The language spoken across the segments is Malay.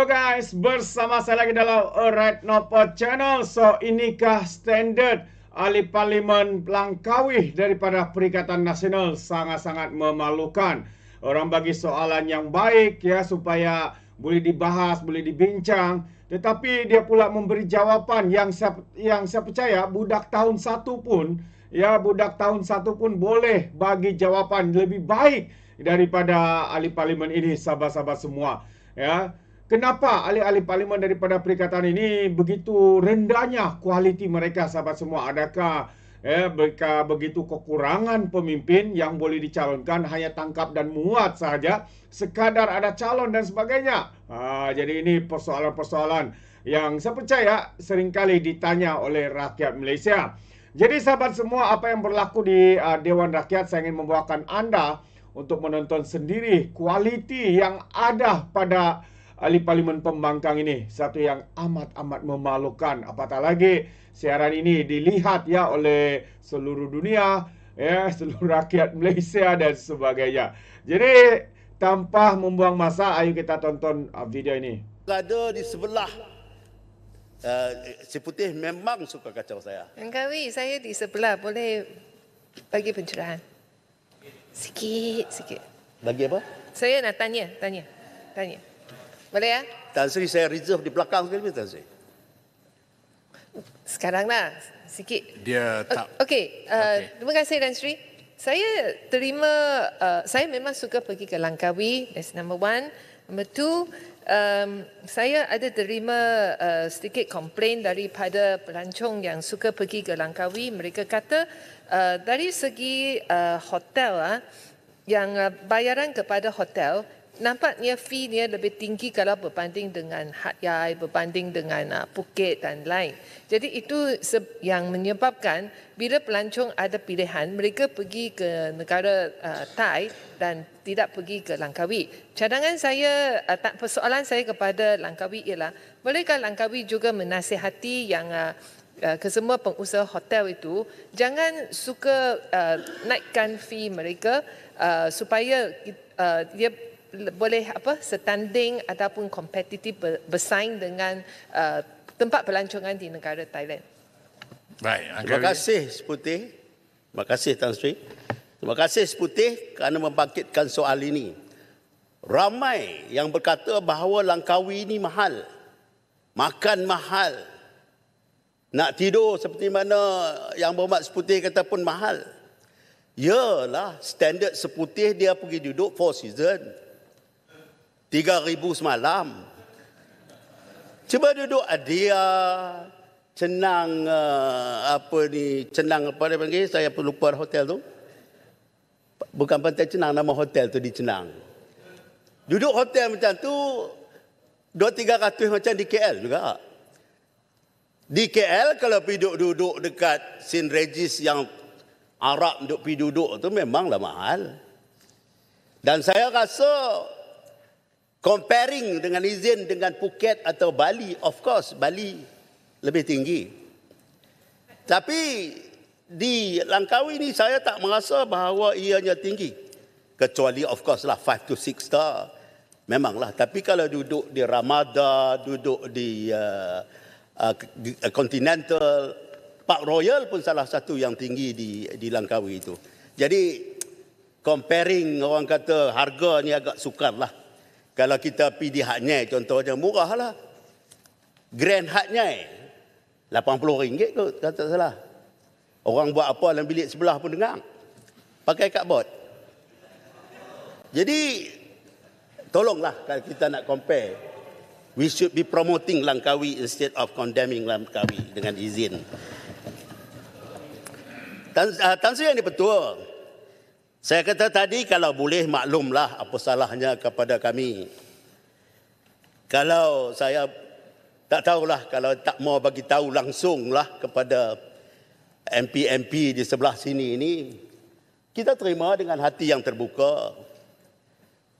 Hello guys, bersama saya lagi dalam A Red Channel. So, inikah standard ahli parlimen Langkawi daripada Perikatan Nasional sangat-sangat memalukan. Orang bagi soalan yang baik ya supaya boleh dibahas, boleh dibincang. Tetapi dia pula memberi jawapan yang saya, yang saya percaya budak tahun satu pun ya budak tahun satu pun boleh bagi jawapan lebih baik daripada ahli parlimen ini sahabat-sahabat semua ya kenapa ahli-ahli parlimen daripada perikatan ini begitu rendahnya kualiti mereka sahabat semua adakah eh mereka begitu kekurangan pemimpin yang boleh dicalonkan hanya tangkap dan muat saja sekadar ada calon dan sebagainya ha, jadi ini persoalan-persoalan yang saya percaya seringkali ditanya oleh rakyat Malaysia jadi sahabat semua apa yang berlaku di uh, Dewan Rakyat saya ingin membawakan anda untuk menonton sendiri kualiti yang ada pada ahli parlimen pembangkang ini satu yang amat-amat memalukan apatah lagi siaran ini dilihat ya oleh seluruh dunia ya seluruh rakyat Malaysia dan sebagainya jadi tanpa membuang masa ayo kita tonton ah, video ini ada di sebelah uh, si putih memang suka kacau saya engkau saya di sebelah boleh bagi pencerahan sikit sikit bagi apa saya nak tanya tanya tanya boleh ya? Tan Sri saya reserve di belakang sekali ni Tan Sri. Sekarang lah sikit. Dia tak. O- Okey, uh, eh, okay. terima kasih Tan Sri. Saya terima, uh, saya memang suka pergi ke Langkawi, that's number one. Number two, um, saya ada terima uh, sedikit komplain daripada pelancong yang suka pergi ke Langkawi. Mereka kata uh, dari segi uh, hotel, uh, yang bayaran kepada hotel nampaknya fee ni lebih tinggi kalau berbanding dengan Hat Yai, berbanding dengan uh, Phuket dan lain. Jadi itu yang menyebabkan bila pelancong ada pilihan, mereka pergi ke negara uh, Thai dan tidak pergi ke Langkawi. Cadangan saya, uh, persoalan saya kepada Langkawi ialah bolehkah Langkawi juga menasihati yang uh, uh ke semua pengusaha hotel itu jangan suka uh, naikkan fee mereka uh, supaya uh, dia boleh apa setanding ataupun kompetitif bersaing dengan uh, tempat pelancongan di negara Thailand. Baik, terima kasih Seputih. Terima kasih Tan Sri. Terima kasih Seputih kerana membangkitkan soal ini. Ramai yang berkata bahawa Langkawi ini mahal. Makan mahal. Nak tidur seperti mana yang berhormat Seputih kata pun mahal. Yalah, standard Seputih dia pergi duduk four season. Tiga ribu semalam. Cuba duduk dia cenang eh, apa ni cenang apa dia panggil saya pun lupa hotel tu bukan pantai cenang nama hotel tu di cenang duduk hotel macam tu 2 300 macam di KL juga di KL kalau pi duduk-duduk dekat Sin Regis yang Arab duduk pergi duduk tu memanglah mahal dan saya rasa comparing dengan izin dengan Phuket atau Bali, of course Bali lebih tinggi. Tapi di Langkawi ini saya tak merasa bahawa ianya tinggi. Kecuali of course lah 5 to 6 star. Memanglah. Tapi kalau duduk di Ramada, duduk di uh, uh, uh, Continental, Park Royal pun salah satu yang tinggi di, di Langkawi itu. Jadi comparing orang kata harga ni agak sukar lah. Kalau kita pergi di Haknyai contohnya murah lah. Grand Haknyai. RM80 kot kalau tak salah. Orang buat apa dalam bilik sebelah pun dengar. Pakai cardboard. Jadi tolonglah kalau kita nak compare. We should be promoting Langkawi instead of condemning Langkawi dengan izin. Tan, uh, Tan Sri ini betul. Saya kata tadi kalau boleh maklumlah apa salahnya kepada kami. Kalau saya tak tahulah kalau tak mau bagi tahu langsunglah kepada MP-MP di sebelah sini ini kita terima dengan hati yang terbuka.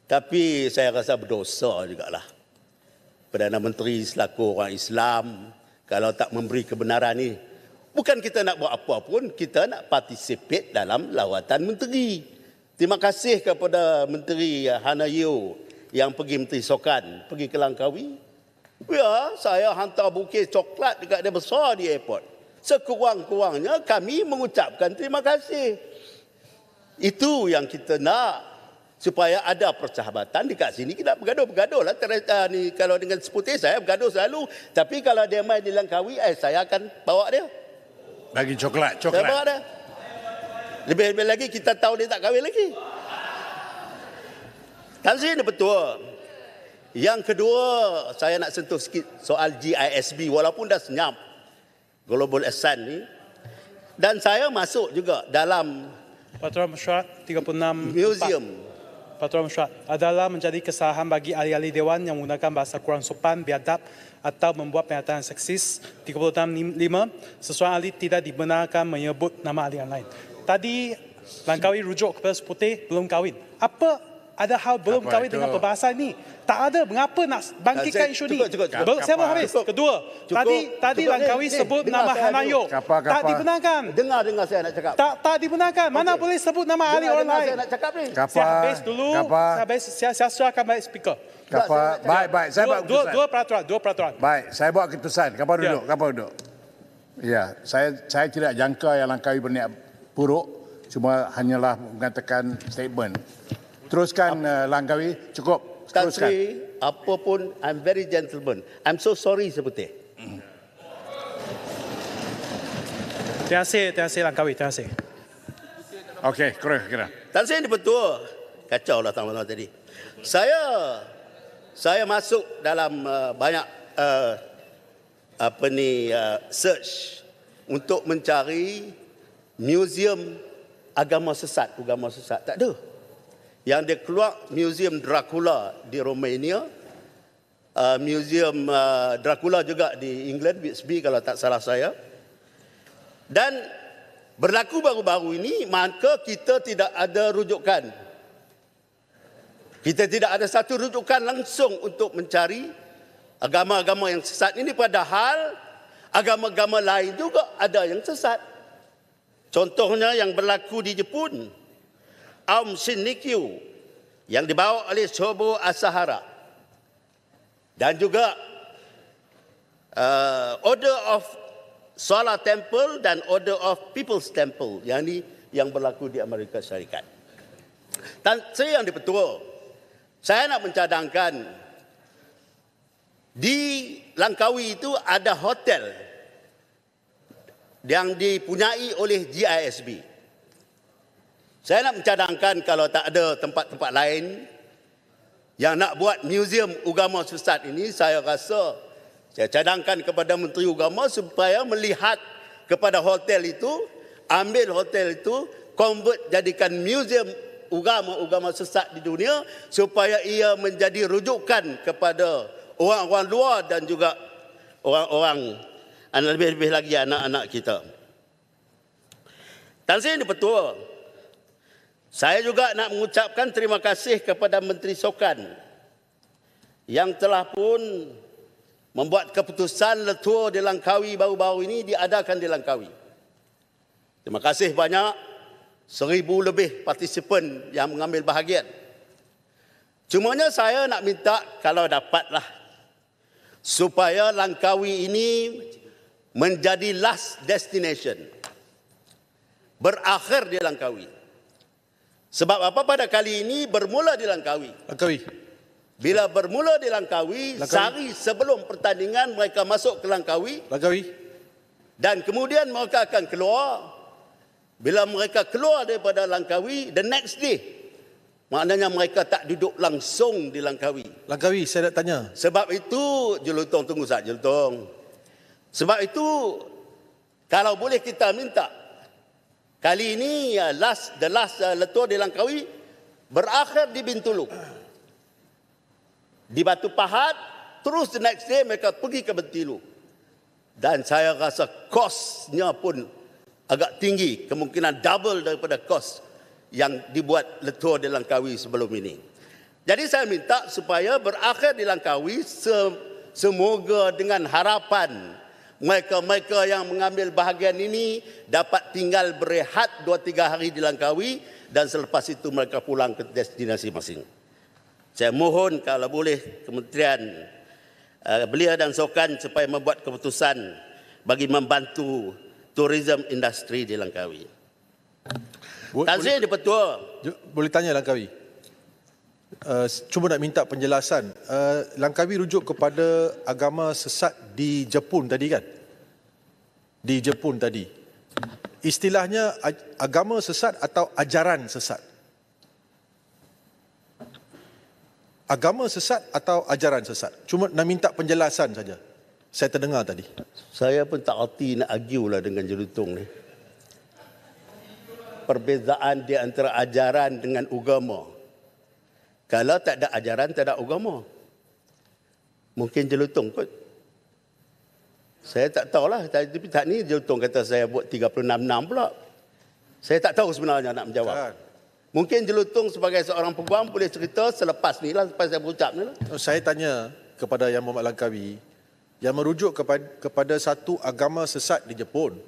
Tapi saya rasa berdosa juga lah. Perdana Menteri selaku orang Islam kalau tak memberi kebenaran ini Bukan kita nak buat apa pun, kita nak participate dalam lawatan menteri. Terima kasih kepada Menteri Hanayo yang pergi Menteri Sokan, pergi ke Langkawi. Ya, saya hantar buket coklat dekat dia besar di airport. Sekurang-kurangnya kami mengucapkan terima kasih. Itu yang kita nak supaya ada persahabatan dekat sini kita bergaduh-bergaduh lah ah, ni kalau dengan seputih saya bergaduh selalu tapi kalau dia main di Langkawi eh, saya akan bawa dia bagi coklat, coklat. Siapa ada? Lebih-lebih lagi kita tahu dia tak kahwin lagi. Tazin ni betul. Yang kedua, saya nak sentuh sikit soal GISB walaupun dah senyap. Global Assign ni. Dan saya masuk juga dalam Patra Mesyuarat 36 Museum. 4. Patron Mesra adalah menjadi kesalahan bagi ahli-ahli Dewan yang menggunakan bahasa kurang sopan, biadab atau membuat pernyataan seksis 36.5 sesuai ahli tidak dibenarkan menyebut nama ahli yang lain. Tadi Langkawi rujuk kepada Seputih belum kahwin. Apa ada hal belum kahwin dengan true. perbahasan ni. Tak ada mengapa nak bangkitkan isu ni. Saya mau habis. Cukup. Kedua, cukup. tadi tadi cukup. Langkawi eh, eh sebut eh, nama Hanayo. Tak dibenarkan. Dengar dengar saya nak cakap. Tak tak dibenarkan. Mana okay. boleh sebut nama ahli orang lain. Saya nak cakap ni. Kapa. Saya habis dulu. Kapa. Saya habis. Saya saya suruh akan baik speaker. Kapa. Baik baik. Saya dua, buat keputusan. Dua, dua peraturan, dua peraturan. Baik, saya buat keputusan. Kapa ya. duduk, kapa duduk. Ya, saya saya tidak jangka yang Langkawi berniat buruk cuma hanyalah mengatakan statement Teruskan Ap- uh, Langkawi, cukup. Teruskan. Tan Sri, apa pun, I'm very gentleman. I'm so sorry seperti. Terima kasih, terima kasih Langkawi, terima kasih. Okey, kira kira. Tan Sri ini betul. Kacau lah tangan tadi. Saya saya masuk dalam uh, banyak uh, apa ni uh, search untuk mencari museum agama sesat, agama sesat tak ada yang dia keluar Museum Dracula di Romania, uh, Museum uh, Dracula juga di England, Bixby kalau tak salah saya. Dan berlaku baru-baru ini, maka kita tidak ada rujukan. Kita tidak ada satu rujukan langsung untuk mencari agama-agama yang sesat ini padahal agama-agama lain juga ada yang sesat. Contohnya yang berlaku di Jepun, Aum Sinikyu yang dibawa oleh Sobo Asahara dan juga uh, Order of Solar Temple dan Order of People's Temple yang ini yang berlaku di Amerika Syarikat. Dan saya yang dipetua, saya nak mencadangkan di Langkawi itu ada hotel yang dipunyai oleh GISB. Saya nak mencadangkan kalau tak ada tempat-tempat lain yang nak buat museum agama susat ini, saya rasa saya cadangkan kepada Menteri Agama supaya melihat kepada hotel itu, ambil hotel itu, convert jadikan museum agama-agama sesat di dunia supaya ia menjadi rujukan kepada orang-orang luar dan juga orang-orang lebih-lebih lagi anak-anak kita. Tansi ini betul. Saya juga nak mengucapkan terima kasih kepada Menteri Sokan yang telah pun membuat keputusan letua di Langkawi baru-baru ini diadakan di Langkawi. Terima kasih banyak seribu lebih partisipan yang mengambil bahagian. Cumanya saya nak minta kalau dapatlah supaya Langkawi ini menjadi last destination. Berakhir di Langkawi. Sebab apa pada kali ini bermula di Langkawi. Langkawi. Bila bermula di Langkawi, Langkawi. sehari sebelum pertandingan mereka masuk ke Langkawi. Langkawi. Dan kemudian mereka akan keluar. Bila mereka keluar daripada Langkawi, the next day. Maknanya mereka tak duduk langsung di Langkawi. Langkawi, saya nak tanya. Sebab itu, Jelutong tunggu saat Jelutong. Sebab itu, kalau boleh kita minta Kali ini uh, last the last uh, letua di Langkawi berakhir di Bintulu. Di Batu Pahat terus the next day mereka pergi ke Bintulu. Dan saya rasa kosnya pun agak tinggi, kemungkinan double daripada kos yang dibuat letua di Langkawi sebelum ini. Jadi saya minta supaya berakhir di Langkawi semoga dengan harapan mereka-mereka yang mengambil bahagian ini dapat tinggal berehat 2-3 hari di Langkawi dan selepas itu mereka pulang ke destinasi masing. Saya mohon kalau boleh kementerian uh, belia dan sokan supaya membuat keputusan bagi membantu tourism Industry di Langkawi. Tansi, di Petua. Boleh tanya Langkawi? uh, eh, cuma nak minta penjelasan. Uh, Langkawi rujuk kepada agama sesat di Jepun tadi kan? Di Jepun tadi. Istilahnya agama sesat atau ajaran sesat? Agama sesat atau ajaran sesat? Cuma nak minta penjelasan saja. Saya terdengar tadi. Saya pun tak hati nak argue lah dengan jelutong ni. Perbezaan di antara ajaran dengan agama. Kalau tak ada ajaran, tak ada agama. Mungkin jelutung kot. Saya tak tahulah. Tapi tak ni jelutung kata saya buat 36-6 pula. Saya tak tahu sebenarnya nak menjawab. Kan. Mungkin jelutung sebagai seorang pembuang boleh cerita selepas ni lah. Selepas saya berucap ni lah. Oh, saya tanya kepada Yang Muhammad Langkawi. Yang merujuk kepada, kepada satu agama sesat di Jepun.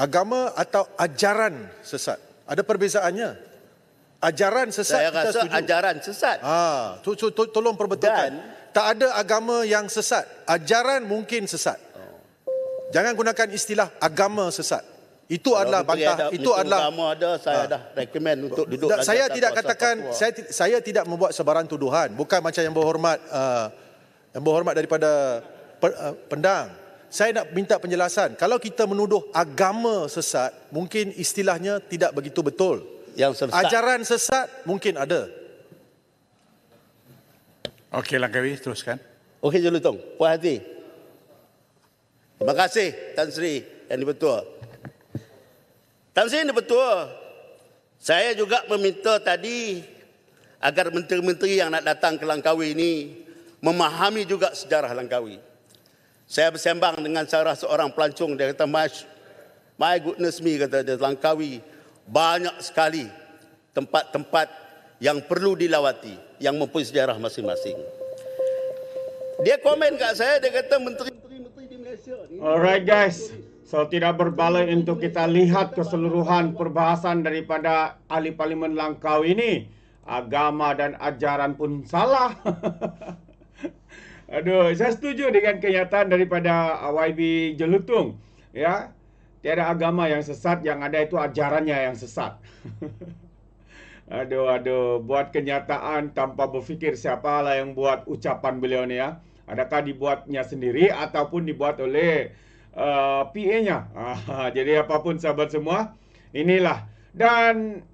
Agama atau ajaran sesat. Ada perbezaannya. Ajaran sesat saya kita setuju. Saya ajaran sesat. Ha, to, to, to, tolong perbetulkan. Dan, tak ada agama yang sesat. Ajaran mungkin sesat. Jangan gunakan istilah agama sesat. Itu Kalau adalah bantah. Ada, itu adalah agama ada saya ha. dah rekomen untuk duduk da, Saya tidak katakan saya saya tidak membuat sebarang tuduhan, bukan macam yang berhormat uh, yang berhormat daripada per, uh, pendang. Saya nak minta penjelasan. Kalau kita menuduh agama sesat, mungkin istilahnya tidak begitu betul yang sesat. Ajaran sesat mungkin ada. Okey Langkawi, teruskan. Okey Jelutong, puas hati. Terima kasih Tan Sri yang dipertua. Tan Sri yang dipertua, saya juga meminta tadi agar menteri-menteri yang nak datang ke Langkawi ini memahami juga sejarah Langkawi. Saya bersembang dengan salah seorang pelancong dia kata my, my goodness me kata dia Langkawi banyak sekali tempat-tempat yang perlu dilawati yang mempunyai sejarah masing-masing. Dia komen kat saya dia kata menteri-menteri di Malaysia ni. Alright guys. So tidak berbalai untuk kita lihat keseluruhan perbahasan daripada ahli parlimen Langkau ini. Agama dan ajaran pun salah. Aduh, saya setuju dengan kenyataan daripada YB Jelutung. Ya, Tiada agama yang sesat, yang ada itu ajarannya yang sesat. aduh, aduh. Buat kenyataan tanpa berfikir siapalah yang buat ucapan beliau ni ya. Adakah dibuatnya sendiri ataupun dibuat oleh uh, PA-nya. Ah, jadi apapun sahabat semua, inilah. Dan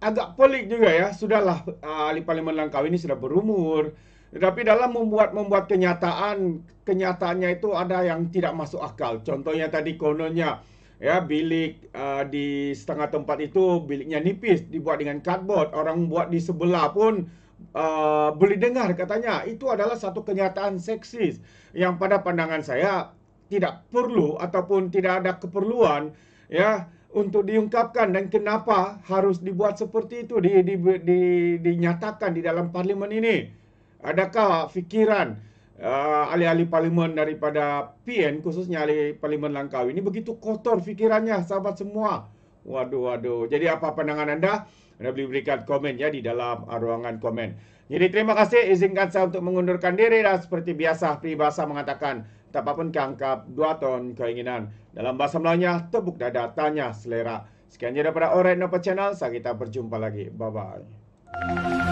agak pelik juga ya. Sudahlah uh, ahli parlimen Langkawi ini sudah berumur. Tetapi dalam membuat membuat kenyataan, kenyataannya itu ada yang tidak masuk akal. Contohnya tadi kononnya ya bilik uh, di setengah tempat itu biliknya nipis dibuat dengan cardboard orang buat di sebelah pun uh, boleh dengar katanya itu adalah satu kenyataan seksis yang pada pandangan saya tidak perlu ataupun tidak ada keperluan ya untuk diungkapkan dan kenapa harus dibuat seperti itu di, di, di, di dinyatakan di dalam parlimen ini adakah fikiran uh, ahli-ahli parlimen daripada PN khususnya ahli parlimen Langkawi ini begitu kotor fikirannya sahabat semua. Waduh waduh. Jadi apa pandangan anda? Anda boleh berikan komen ya di dalam ah, ruangan komen. Jadi terima kasih izinkan saya untuk mengundurkan diri dan seperti biasa peribahasa mengatakan tak apa pun kangkap dua ton keinginan. Dalam bahasa Melayunya tebuk dada tanya selera. Sekian daripada Orenopa Channel, saya kita berjumpa lagi. Bye bye.